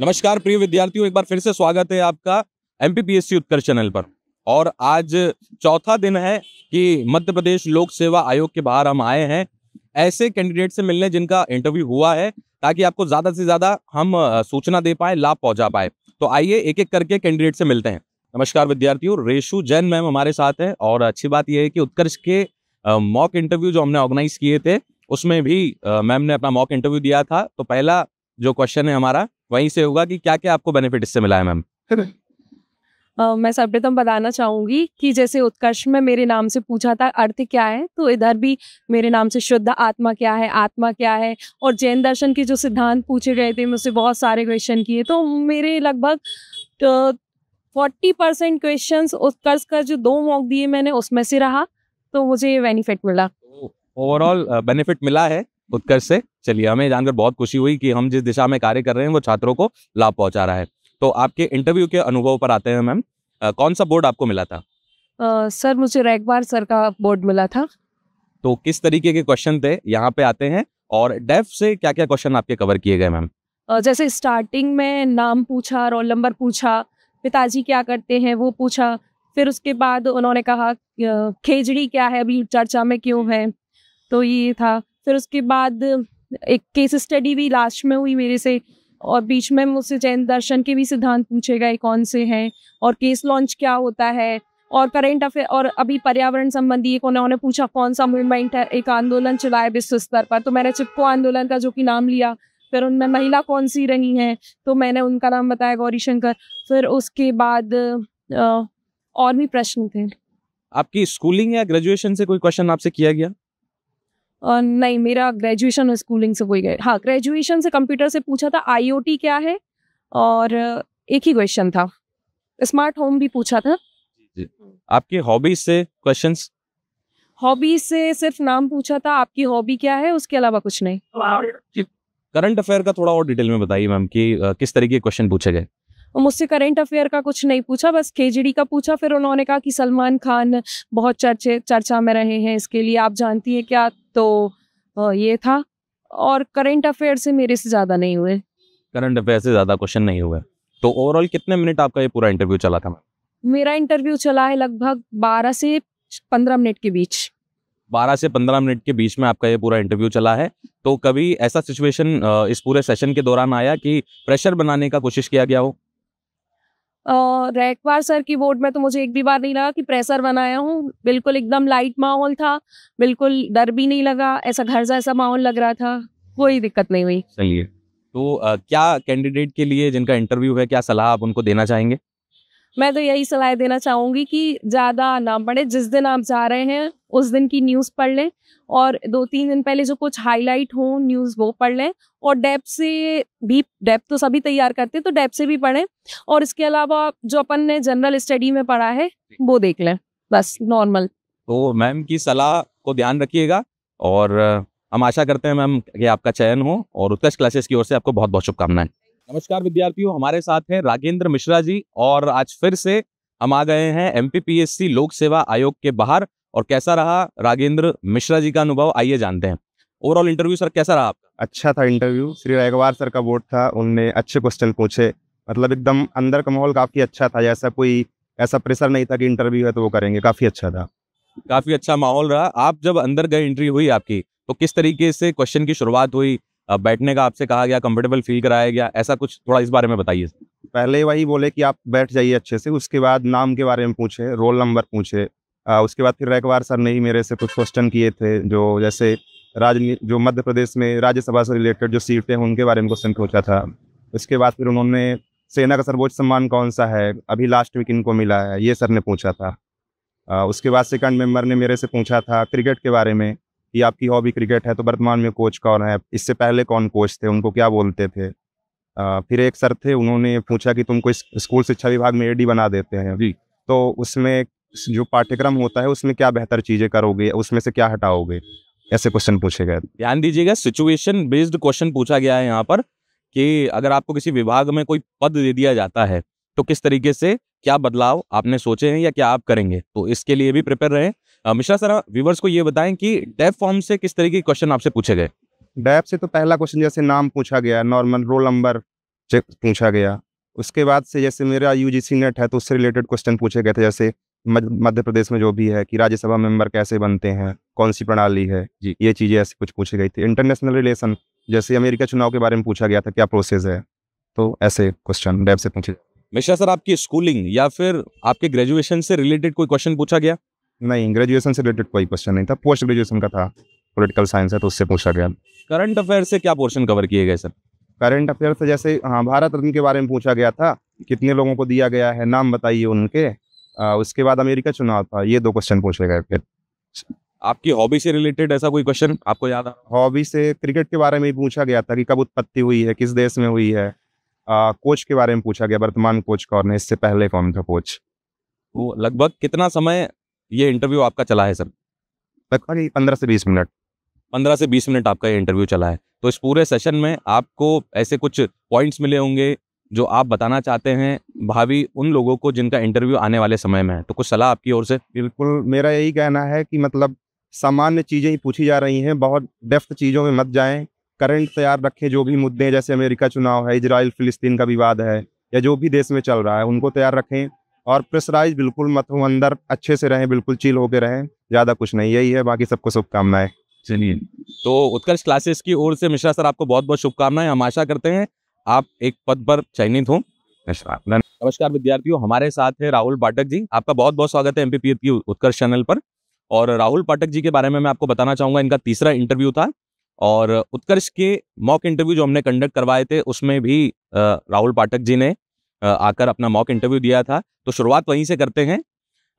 नमस्कार प्रिय विद्यार्थियों एक बार फिर से स्वागत है आपका एमपीपीएससी उत्कर्ष चैनल पर और आज चौथा दिन है कि मध्य प्रदेश लोक सेवा आयोग के बाहर हम आए हैं ऐसे कैंडिडेट से मिलने जिनका इंटरव्यू हुआ है ताकि आपको ज्यादा से ज्यादा हम सूचना दे पाए लाभ पहुंचा पाए तो आइए एक एक करके कैंडिडेट से मिलते हैं नमस्कार विद्यार्थियों रेशु जैन मैम हमारे साथ है और अच्छी बात यह है कि उत्कर्ष के मॉक इंटरव्यू जो हमने ऑर्गेनाइज किए थे उसमें भी मैम ने अपना मॉक इंटरव्यू दिया था तो पहला जो क्वेश्चन है हमारा वहीं से होगा कि क्या क्या आपको बेनिफिट इससे मिला है मैम Uh, मैं सर्वप्रथम बताना चाहूंगी कि जैसे उत्कर्ष में मेरे नाम से पूछा था अर्थ क्या है तो इधर भी मेरे नाम से शुद्ध आत्मा क्या है आत्मा क्या है और जैन दर्शन के जो सिद्धांत पूछे गए थे मुझसे बहुत सारे क्वेश्चन किए तो मेरे लगभग फोर्टी परसेंट क्वेश्चन उत्कर्ष का जो दो मॉक दिए मैंने उसमें से रहा तो मुझे ये बेनिफिट मिला ओवरऑल तो बेनिफिट मिला है उत्कर्ष से चलिए हमें जानकर बहुत खुशी हुई कि हम जिस दिशा में कार्य कर रहे हैं वो छात्रों को लाभ पहुंचा रहा है तो आपके इंटरव्यू के अनुभव पर आते हैं मैम कौन सा बोर्ड आपको मिला था आ, सर मुझे रैगबार सर का बोर्ड मिला था तो किस तरीके के क्वेश्चन थे यहाँ पे आते हैं और डेफ से क्या क्या क्वेश्चन आपके कवर किए गए मैम जैसे स्टार्टिंग में नाम पूछा रोल नंबर पूछा पिताजी क्या करते हैं वो पूछा फिर उसके बाद उन्होंने कहा खेजड़ी क्या है अभी चर्चा में क्यों है तो ये था फिर उसके बाद एक केस स्टडी भी लास्ट में हुई मेरे से और बीच में मुझसे जैन दर्शन के भी सिद्धांत पूछे गए कौन से हैं और केस लॉन्च क्या होता है और करेंट अफेयर और अभी पर्यावरण संबंधी एक उन्होंने पूछा कौन सा मूवमेंट है एक आंदोलन चलाया विश्व स्तर पर तो मैंने चिपको आंदोलन का जो कि नाम लिया फिर उनमें महिला कौन सी रही हैं तो मैंने उनका नाम बताया गौरी शंकर फिर उसके बाद और भी प्रश्न थे आपकी स्कूलिंग या ग्रेजुएशन से कोई क्वेश्चन आपसे किया गया नहीं मेरा ग्रेजुएशन स्कूलिंग से कोई गए हाँ ग्रेजुएशन से कंप्यूटर से पूछा था आईओटी क्या है और एक ही क्वेश्चन था स्मार्ट होम भी पूछा था आपकी हॉबीज से क्वेश्चंस हॉबी से सिर्फ नाम पूछा था आपकी हॉबी क्या है उसके अलावा कुछ नहीं करंट अफेयर का थोड़ा और डिटेल में बताइए मैम कि किस तरीके क्वेश्चन पूछे गए मुझसे करेंट अफेयर का कुछ नहीं पूछा बस केजड़ी का पूछा फिर उन्होंने कहा कि सलमान खान बहुत चर्चे चर्चा में रहे हैं इसके लिए आप जानती हैं क्या तो ये था और करंट अफेयर से मेरे से ज़्यादा नहीं हुए करंट अफेयर से ज़्यादा क्वेश्चन नहीं हुए तो ओवरऑल कितने मिनट आपका ये पूरा इंटरव्यू चला था मेरा इंटरव्यू चला है लगभग बारह से पंद्रह मिनट के बीच बारह से पंद्रह मिनट के बीच में आपका ये पूरा इंटरव्यू चला है तो कभी ऐसा सिचुएशन इस पूरे सेशन के दौरान आया कि प्रेशर बनाने का कोशिश किया गया हो रैकवार सर की वोट में तो मुझे एक भी बार नहीं लगा कि प्रेशर बनाया हूँ बिल्कुल एकदम लाइट माहौल था बिल्कुल डर भी नहीं लगा ऐसा घर जैसा माहौल लग रहा था कोई दिक्कत नहीं हुई चलिए तो आ, क्या कैंडिडेट के लिए जिनका इंटरव्यू है क्या सलाह आप उनको देना चाहेंगे मैं तो यही सलाह देना चाहूंगी कि ज़्यादा ना पड़े जिस दिन आप जा रहे हैं उस दिन की न्यूज़ पढ़ लें और दो तीन दिन पहले जो कुछ हाईलाइट हो न्यूज़ वो पढ़ लें और डेप से भी डेप तो सभी तैयार करते हैं तो डेप से भी पढ़ें और इसके अलावा जो अपन ने जनरल स्टडी में पढ़ा है वो देख लें बस नॉर्मल तो मैम की सलाह को ध्यान रखिएगा और हम आशा करते हैं मैम कि आपका चयन हो और उत्कर्ष क्लासेस की ओर से आपको बहुत बहुत शुभकामनाएं नमस्कार विद्यार्थियों हमारे साथ हैं राजेंद्र मिश्रा जी और आज फिर से हम आ गए हैं एम लोक सेवा आयोग के बाहर और कैसा रहा रागेंद्र मिश्रा जी का अनुभव आइए जानते हैं ओवरऑल इंटरव्यू सर कैसा रहा आपका अच्छा था इंटरव्यू श्री रैगवार सर का वोट था उनने अच्छे क्वेश्चन पूछे मतलब एकदम अंदर का माहौल काफ़ी अच्छा था जैसा कोई ऐसा प्रेशर नहीं था कि इंटरव्यू है तो वो करेंगे काफ़ी अच्छा था काफ़ी अच्छा माहौल रहा आप जब अंदर गए इंटरव्यू हुई आपकी तो किस तरीके से क्वेश्चन की शुरुआत हुई बैठने का आपसे कहा गया कंफर्टेबल फील कराया गया ऐसा कुछ थोड़ा इस बारे में बताइए पहले वही बोले कि आप बैठ जाइए अच्छे से उसके बाद नाम के बारे में पूछे रोल नंबर पूछे आ, उसके बाद फिर रैकवार सर ने ही मेरे से कुछ क्वेश्चन किए थे जो जैसे राज जो मध्य प्रदेश में राज्यसभा से रिलेटेड जो सीटें हैं उनके बारे में क्वेश्चन पूछा था उसके बाद फिर उन्होंने सेना का सर्वोच्च सम्मान कौन सा है अभी लास्ट वीक इनको मिला है ये सर ने पूछा था आ, उसके बाद सेकंड मेंबर ने मेरे से पूछा था क्रिकेट के बारे में कि आपकी हॉबी क्रिकेट है तो वर्तमान में कोच कौन है इससे पहले कौन कोच थे उनको क्या बोलते थे आ, फिर एक सर थे उन्होंने पूछा कि तुमको स्कूल शिक्षा विभाग में एडी बना देते हैं जी तो उसमें जो पाठ्यक्रम होता है उसमें क्या बेहतर चीजें करोगे उसमें से क्या हटाओगे ऐसे क्वेश्चन पूछे गए ध्यान दीजिएगा सिचुएशन बेस्ड क्वेश्चन पूछा गया है यहाँ पर कि अगर आपको किसी विभाग में कोई पद दे दिया जाता है तो किस तरीके से क्या बदलाव आपने सोचे हैं या क्या आप करेंगे तो इसके लिए भी प्रिपेयर रहे मिश्रा सर व्यूवर्स को ये बताएं कि डेप फॉर्म से किस तरीके के क्वेश्चन आपसे पूछे गए डैप से तो पहला क्वेश्चन जैसे नाम पूछा गया नॉर्मल रोल नंबर पूछा गया उसके बाद से जैसे मेरा यू जी नेट है तो उससे रिलेटेड क्वेश्चन पूछे गए थे जैसे मध्य प्रदेश में जो भी है कि राज्यसभा मेंबर कैसे बनते हैं कौन सी प्रणाली है जी ये चीज़ें ऐसी कुछ पूछी गई थी इंटरनेशनल रिलेशन जैसे अमेरिका चुनाव के बारे में पूछा गया था क्या प्रोसेस है तो ऐसे क्वेश्चन डेब से पूछे मिश्रा सर आपकी स्कूलिंग या फिर आपके ग्रेजुएशन से रिलेटेड कोई क्वेश्चन पूछा गया नहीं ग्रेजुएशन से रिलेटेड कोई क्वेश्चन नहीं था पोस्ट ग्रेजुएशन का था पोलिटिकल साइंस है तो उससे पूछा गया करंट अफेयर से क्या पोर्शन कवर किए गए सर करंट अफेयर से जैसे हाँ भारत रत्न के बारे में पूछा गया था कितने लोगों को दिया गया है नाम बताइए उनके उसके बाद अमेरिका चुनाव था ये दो क्वेश्चन पूछ लेगा फिर आपकी हॉबी से रिलेटेड ऐसा कोई क्वेश्चन आपको याद आ हॉबी से क्रिकेट के बारे में पूछा गया था कि कब उत्पत्ति हुई है किस देश में हुई है आ, कोच के बारे में पूछा गया वर्तमान कोच कौन है इससे पहले कौन था कोच वो तो लगभग कितना समय ये इंटरव्यू आपका चला है सर लगभग पंद्रह से बीस मिनट पंद्रह से बीस मिनट आपका ये इंटरव्यू चला है तो इस पूरे सेशन में आपको ऐसे कुछ पॉइंट्स मिले होंगे जो आप बताना चाहते हैं भावी उन लोगों को जिनका इंटरव्यू आने वाले समय में है तो कुछ सलाह आपकी ओर से बिल्कुल मेरा यही कहना है कि मतलब सामान्य चीज़ें ही पूछी जा रही हैं बहुत डेफ्थ चीज़ों में मत जाएं करंट तैयार रखें जो भी मुद्दे जैसे अमेरिका चुनाव है इसराइल फिलिस्तीन का विवाद है या जो भी देश में चल रहा है उनको तैयार रखें और प्रेसराइज बिल्कुल मत हो अंदर अच्छे से रहें बिल्कुल चील होकर रहें ज़्यादा कुछ नहीं यही है बाकी सबको शुभकामनाएं चलिए तो उत्कर्ष क्लासेस की ओर से मिश्रा सर आपको बहुत बहुत शुभकामनाएं हम आशा करते हैं आप एक पद पर चयनित हो नमस्कार विद्यार्थियों हमारे साथ है राहुल पाठक जी आपका बहुत बहुत स्वागत है एमपीपीएफ की उत्कर्ष चैनल पर और राहुल पाठक जी के बारे में मैं आपको बताना चाहूंगा इनका तीसरा इंटरव्यू था और उत्कर्ष के मॉक इंटरव्यू जो हमने कंडक्ट करवाए थे उसमें भी राहुल पाठक जी ने आकर अपना मॉक इंटरव्यू दिया था तो शुरुआत वहीं से करते हैं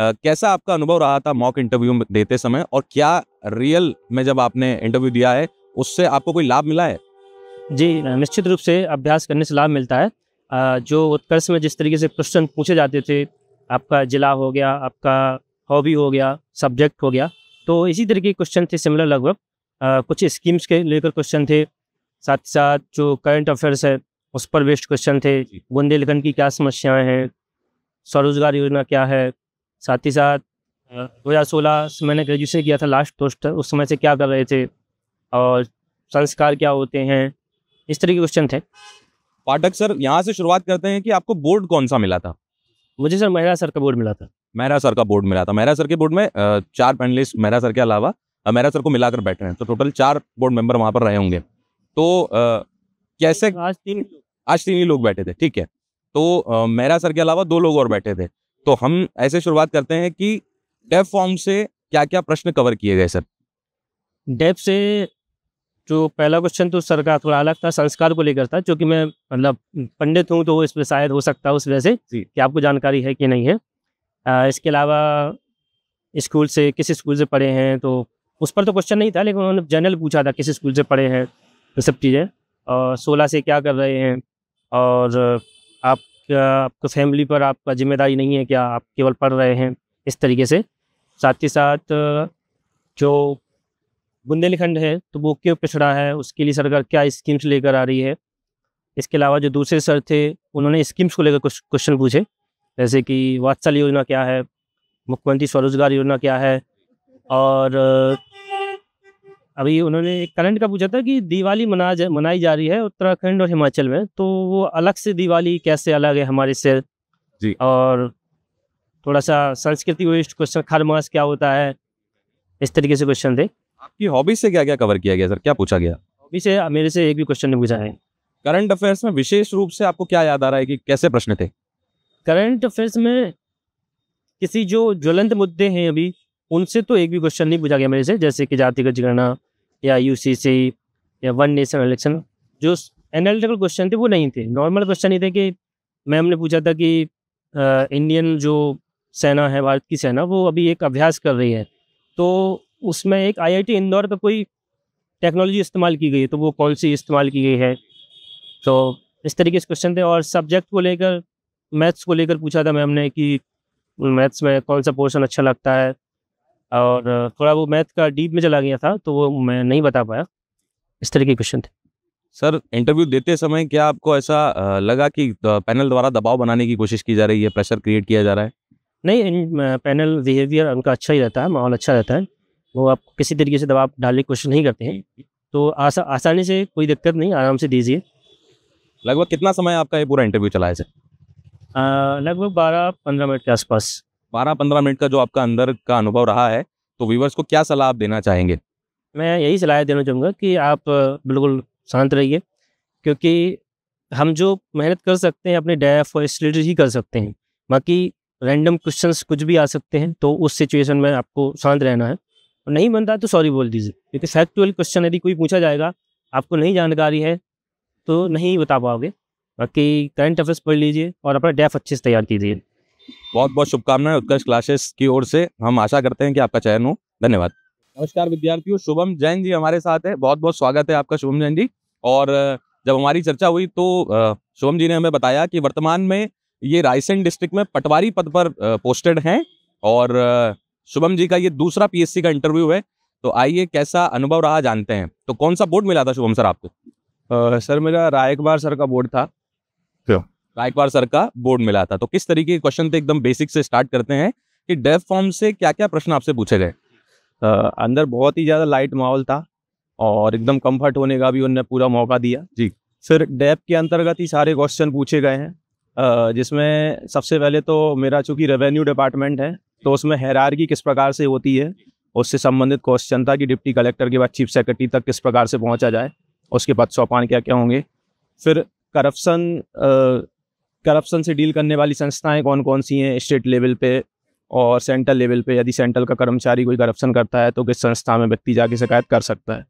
कैसा आपका अनुभव रहा था मॉक इंटरव्यू देते समय और क्या रियल में जब आपने इंटरव्यू दिया है उससे आपको कोई लाभ मिला है जी निश्चित रूप से अभ्यास करने से लाभ मिलता है जो उत्कर्ष में जिस तरीके से क्वेश्चन पूछे जाते थे आपका जिला हो गया आपका हॉबी हो गया सब्जेक्ट हो गया तो इसी तरीके के क्वेश्चन थे सिमिलर लगभग कुछ स्कीम्स के लेकर क्वेश्चन थे साथ साथ जो करंट अफेयर्स है उस पर बेस्ड क्वेश्चन थे बुंदेलखंड की क्या समस्याएं हैं स्वरोजगार योजना क्या है साथ ही साथ दो हज़ार सोलह से मैंने ग्रेजुएशन किया था लास्ट पोस्ट उस समय से क्या कर रहे थे और संस्कार क्या होते हैं इस तरह के क्वेश्चन थे पाठक सर यहाँ से शुरुआत करते हैं कि आपको बोर्ड कौन सा मिला था मुझे सर मेहरा सर का बोर्ड मिला था मेहरा सर का बोर्ड मिला था मेहरा सर के बोर्ड में चार पैनलिस्ट मेहरा सर के अलावा मेहरा सर को मिलाकर बैठे हैं तो टोटल चार बोर्ड मेंबर वहाँ पर रहे होंगे तो कैसे आज तीन आज तीन ही लोग बैठे थे ठीक है तो मेहरा सर के अलावा दो लोग और बैठे थे तो हम ऐसे शुरुआत करते हैं कि डेफ फॉर्म से क्या क्या प्रश्न कवर किए गए सर डेफ से जो पहला क्वेश्चन तो सर का थोड़ा अलग था संस्कार को लेकर था जो कि मैं मतलब पंडित हूँ तो इसमें शायद हो सकता है उस वजह से कि आपको जानकारी है कि नहीं है आ, इसके अलावा स्कूल से किस स्कूल से पढ़े हैं तो उस पर तो क्वेश्चन नहीं था लेकिन उन्होंने जनरल पूछा था किस स्कूल से पढ़े हैं ये तो सब चीज़ें और सोलह से क्या कर रहे हैं और आप आपके फैमिली पर आपका जिम्मेदारी नहीं है क्या आप केवल पढ़ रहे हैं इस तरीके से साथ ही साथ जो बुंदेलखंड है तो वो क्यों पिछड़ा है उसके लिए सरकार क्या स्कीम्स लेकर आ रही है इसके अलावा जो दूसरे सर थे उन्होंने स्कीम्स को लेकर कुछ क्वेश्चन पूछे जैसे कि वात्सल योजना क्या है मुख्यमंत्री स्वरोजगार योजना क्या है और अभी उन्होंने एक करंट का पूछा था कि दिवाली मना जा, मनाई जा रही है उत्तराखंड और हिमाचल में तो वो अलग से दिवाली कैसे अलग है हमारे से जी और थोड़ा सा संस्कृति वेस्ट क्वेश्चन मास क्या होता है इस तरीके से क्वेश्चन थे आपकी हॉबी से क्या क्या कवर किया गया सर क्या पूछा गया हॉबी से मेरे से एक भी क्वेश्चन नहीं पूछा है करंट अफेयर्स में विशेष रूप से आपको क्या याद आ रहा है कि कैसे प्रश्न थे करंट अफेयर्स में किसी जो ज्वलंत मुद्दे हैं अभी उनसे तो एक भी क्वेश्चन नहीं पूछा गया मेरे से जैसे कि जातिगत जनगणना या यू या वन नेशन इलेक्शन जो एनालिटिकल क्वेश्चन थे वो नहीं थे नॉर्मल क्वेश्चन ही थे कि मैम ने पूछा था कि आ, इंडियन जो सेना है भारत की सेना वो अभी एक अभ्यास कर रही है तो उसमें एक आईआईटी इंदौर पर कोई टेक्नोलॉजी इस्तेमाल की गई है तो वो कौन सी इस्तेमाल की गई है तो इस तरीके से क्वेश्चन थे और सब्जेक्ट को लेकर मैथ्स को लेकर पूछा था मैम ने कि मैथ्स में कौन सा पोर्शन अच्छा लगता है और थोड़ा वो मैथ का डीप में चला गया था तो वो मैं नहीं बता पाया इस तरह के क्वेश्चन थे सर इंटरव्यू देते समय क्या आपको ऐसा लगा कि पैनल द्वारा दबाव बनाने की कोशिश की जा रही है प्रेशर क्रिएट किया जा रहा है नहीं पैनल बिहेवियर उनका अच्छा ही रहता है माहौल अच्छा रहता है वो आप किसी तरीके से दबाव डालने की कोशिश नहीं करते हैं तो आसा आसानी से कोई दिक्कत नहीं आराम से दीजिए लगभग कितना समय आपका ये पूरा इंटरव्यू चला है सर लगभग बारह पंद्रह मिनट के आसपास बारह पंद्रह मिनट का जो आपका अंदर का अनुभव रहा है तो व्यूवर्स को क्या सलाह आप देना चाहेंगे मैं यही सलाह देना चाहूँगा कि आप बिल्कुल शांत रहिए क्योंकि हम जो मेहनत कर सकते हैं अपने डेफ और स्लेटर ही कर सकते हैं बाकी रैंडम क्वेश्चंस कुछ भी आ सकते हैं तो उस सिचुएशन में आपको शांत रहना है और नहीं बनता तो सॉरी बोल दीजिए क्योंकि फैक्चुअल क्वेश्चन यदि कोई पूछा जाएगा आपको नहीं जानकारी है तो नहीं बता पाओगे बाकी करंट अफेयर्स पढ़ लीजिए और अपना डेफ अच्छे से तैयार कीजिए बहुत बहुत शुभकामनाएं उत्कर्ष क्लासेस की ओर से हम आशा करते हैं कि आपका चयन हो धन्यवाद नमस्कार विद्यार्थियों शुभम जैन जी हमारे साथ है बहुत बहुत स्वागत है आपका शुभम जैन जी और जब हमारी चर्चा हुई तो शुभम जी ने हमें बताया कि वर्तमान में ये रायसेन डिस्ट्रिक्ट में पटवारी पद पर पोस्टेड हैं और शुभम जी का ये दूसरा पीएससी का इंटरव्यू है तो आइए कैसा अनुभव रहा जानते हैं तो कौन सा बोर्ड मिला था शुभम सर आपको सर मेरा रायकबार सर का बोर्ड था रायकवार सर का बोर्ड मिला था तो किस तरीके के क्वेश्चन थे एकदम बेसिक से स्टार्ट करते हैं कि डेफ फॉर्म से क्या क्या प्रश्न आपसे पूछे गए अंदर बहुत ही ज़्यादा लाइट माहौल था और एकदम कंफर्ट होने का भी उनने पूरा मौका दिया जी सर डेप के अंतर्गत ही सारे क्वेश्चन पूछे गए हैं जिसमें सबसे पहले तो मेरा चूंकि रेवेन्यू डिपार्टमेंट है तो उसमें हैरारगी किस प्रकार से होती है उससे संबंधित क्वेश्चन था कि डिप्टी कलेक्टर के बाद चीफ सेक्रेटरी तक किस प्रकार से पहुंचा जाए उसके बाद सोपान क्या क्या होंगे फिर करप्शन करप्शन से डील करने वाली संस्थाएं कौन कौन सी हैं स्टेट लेवल पे और सेंट्रल लेवल पे यदि सेंट्रल का कर्मचारी कोई करप्शन करता है तो किस संस्था में व्यक्ति जाके शिकायत कर सकता है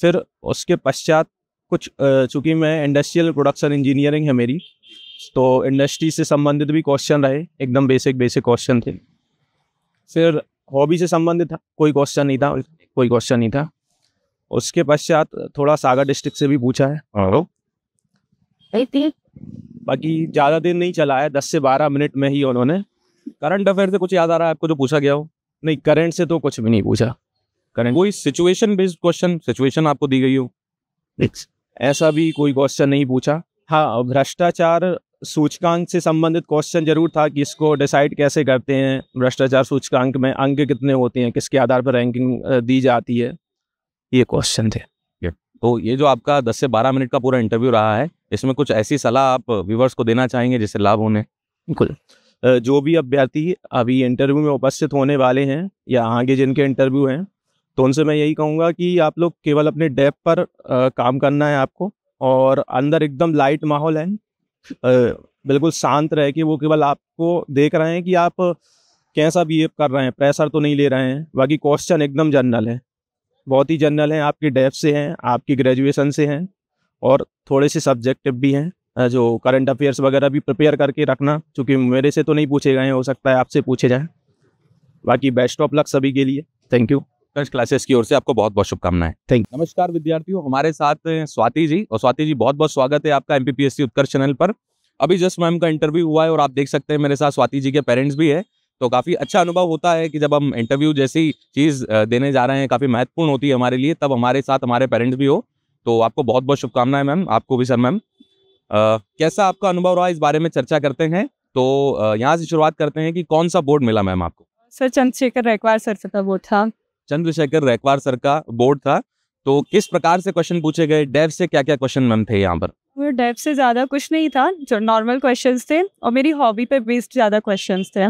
फिर उसके पश्चात कुछ चूँकि मैं इंडस्ट्रियल प्रोडक्शन इंजीनियरिंग है मेरी तो इंडस्ट्री से संबंधित भी क्वेश्चन रहे एकदम बेसिक बेसिक क्वेश्चन थे फिर हॉबी से संबंधित था कोई क्वेश्चन नहीं था कोई क्वेश्चन नहीं था उसके पश्चात थोड़ा सागर डिस्ट्रिक्ट से भी पूछा है हाँ। बाकी ज़्यादा देर नहीं चला है दस से बारह मिनट में ही उन्होंने करंट अफेयर से कुछ याद आ रहा है आपको जो तो पूछा गया हो नहीं करंट से तो कुछ भी नहीं पूछा करंट कोई सिचुएशन बेस्ड क्वेश्चन सिचुएशन आपको दी गई हो ऐसा भी कोई क्वेश्चन नहीं पूछा हाँ भ्रष्टाचार सूचकांक से संबंधित क्वेश्चन जरूर था कि इसको डिसाइड कैसे करते हैं भ्रष्टाचार सूचकांक में अंक कितने होते हैं किसके आधार पर रैंकिंग दी जाती है ये क्वेश्चन थे तो ये जो आपका दस से बारह मिनट का पूरा इंटरव्यू रहा है इसमें कुछ ऐसी सलाह आप व्यूवर्स को देना चाहेंगे जिससे लाभ होने बिल्कुल जो भी अभ्यर्थी अभी इंटरव्यू में उपस्थित होने वाले हैं या आगे जिनके इंटरव्यू हैं तो उनसे मैं यही कहूँगा कि आप लोग केवल अपने डेप पर आ, काम करना है आपको और अंदर एकदम लाइट माहौल है बिल्कुल शांत रह के वो केवल आपको देख रहे हैं कि आप कैसा बिहेव कर रहे हैं प्रेशर तो नहीं ले रहे हैं बाकी क्वेश्चन एकदम जनरल है बहुत ही जनरल है आपकी डेफ से हैं आपकी ग्रेजुएशन से हैं और थोड़े से सब्जेक्टिव भी हैं जो करंट अफेयर्स वगैरह भी प्रिपेयर करके रखना चूँकि मेरे से तो नहीं पूछे गए हो सकता है आपसे पूछे जाए बाकी बेस्ट ऑफ लक सभी के लिए थैंक यू उत्कर्ष क्लासेस की ओर से आपको बहुत बहुत शुभकामनाएं थैंक नमस्कार विद्यार्थियों हमारे साथ स्वाति जी और स्वाति जी बहुत बहुत स्वागत है आपका एमपीपीएससी उत्कर्ष चैनल पर अभी जस्ट मैम का इंटरव्यू हुआ है और आप देख सकते हैं मेरे साथ स्वाति जी के पेरेंट्स भी है तो काफ़ी अच्छा अनुभव होता है कि जब हम इंटरव्यू जैसी चीज़ देने जा रहे हैं काफ़ी महत्वपूर्ण होती है हमारे लिए तब हमारे साथ हमारे पेरेंट्स भी हो तो आपको बहुत बहुत शुभकामनाएं मैम आपको भी सर मैम कैसा आपका अनुभव रहा इस बारे में चर्चा करते हैं तो यहाँ से शुरुआत करते हैं कि कौन सा बोर्ड मिला मैम आपको सर चंद्रशेखर रेकवार सर था वो था चंद्रशेखर रेखवार सर का बोर्ड था तो किस प्रकार से क्वेश्चन पूछे गए डेव से क्या क्या क्वेश्चन मैम थे यहाँ पर डेव से ज्यादा कुछ नहीं था जो नॉर्मल क्वेश्चन थे और मेरी हॉबी पे बेस्ड ज्यादा क्वेश्चन थे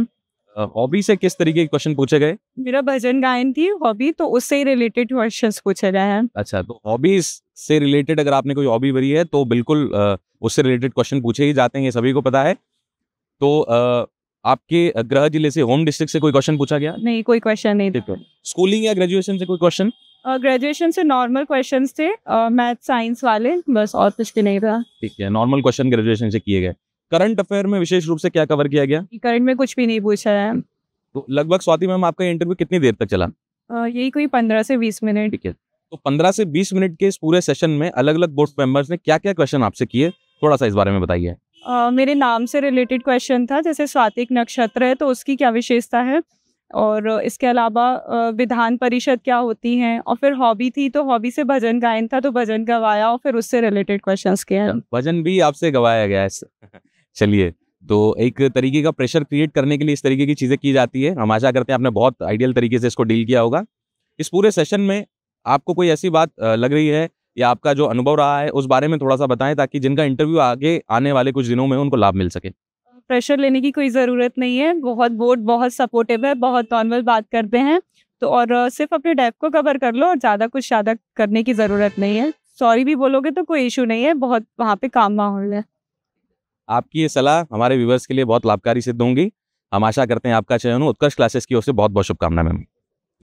हॉबी से किस तरीके के क्वेश्चन पूछे गए मेरा भजन गायन थी हॉबी तो उससे ही रिलेटेड क्वेश्चंस पूछे गए हैं अच्छा तो हॉबीज से रिलेटेड अगर आपने कोई हॉबी भरी है तो बिल्कुल उससे रिलेटेड क्वेश्चन पूछे ही जाते हैं ये सभी को पता है तो आपके ग्रह जिले से होम डिस्ट्रिक्ट से कोई क्वेश्चन पूछा गया नहीं कोई क्वेश्चन नहीं स्कूलिंग या ग्रेजुएशन से कोई क्वेश्चन ग्रेजुएशन से नॉर्मल क्वेश्चन थे मैथ साइंस वाले बस और कुछ भी नहीं था ठीक है नॉर्मल क्वेश्चन ग्रेजुएशन से किए गए करंट अफेयर में विशेष रूप से क्या कवर किया गया करंट में कुछ भी नहीं पूछा है तो लगभग स्वाति मैम आपका इंटरव्यू कितनी देर तक चला यही कोई पंद्रह से बीस मिनट ठीक है तो पंद्रह से बीस मिनट के इस पूरे सेशन में अलग अलग बोर्ड मेंबर्स ने क्या क्या क्वेश्चन आपसे किए थोड़ा सा इस बारे में बताइए मेरे नाम से रिलेटेड क्वेश्चन था जैसे स्वातिक नक्षत्र है तो उसकी क्या विशेषता है और इसके अलावा विधान परिषद क्या होती हैं और फिर हॉबी थी तो हॉबी से भजन गायन था तो भजन गवाया और फिर उससे रिलेटेड क्वेश्चन किया अच्छा, भजन भी आपसे गवाया गया है चलिए तो एक तरीके का प्रेशर क्रिएट करने के लिए इस तरीके की चीज़ें की जाती है हम आशा करते हैं आपने बहुत आइडियल तरीके से इसको डील किया होगा इस पूरे सेशन में आपको कोई ऐसी बात लग रही है या आपका जो अनुभव रहा है उस बारे में थोड़ा सा बताएं ताकि जिनका इंटरव्यू आगे आने वाले कुछ दिनों में उनको लाभ मिल सके प्रेशर लेने की कोई ज़रूरत नहीं है बहुत बोर्ड बहुत सपोर्टिव है बहुत नॉर्मल बात करते हैं तो और सिर्फ अपने डेप को कवर कर लो और ज़्यादा कुछ ज़्यादा करने की ज़रूरत नहीं है सॉरी भी बोलोगे तो कोई इशू नहीं है बहुत वहाँ पे काम माहौल है आपकी ये सलाह हमारे व्यूवर्स के लिए बहुत लाभकारी सिद्ध होंगी हम आशा करते हैं आपका चयन उत्कर्ष क्लासेस की ओर से बहुत बहुत शुभकामनाएं मैम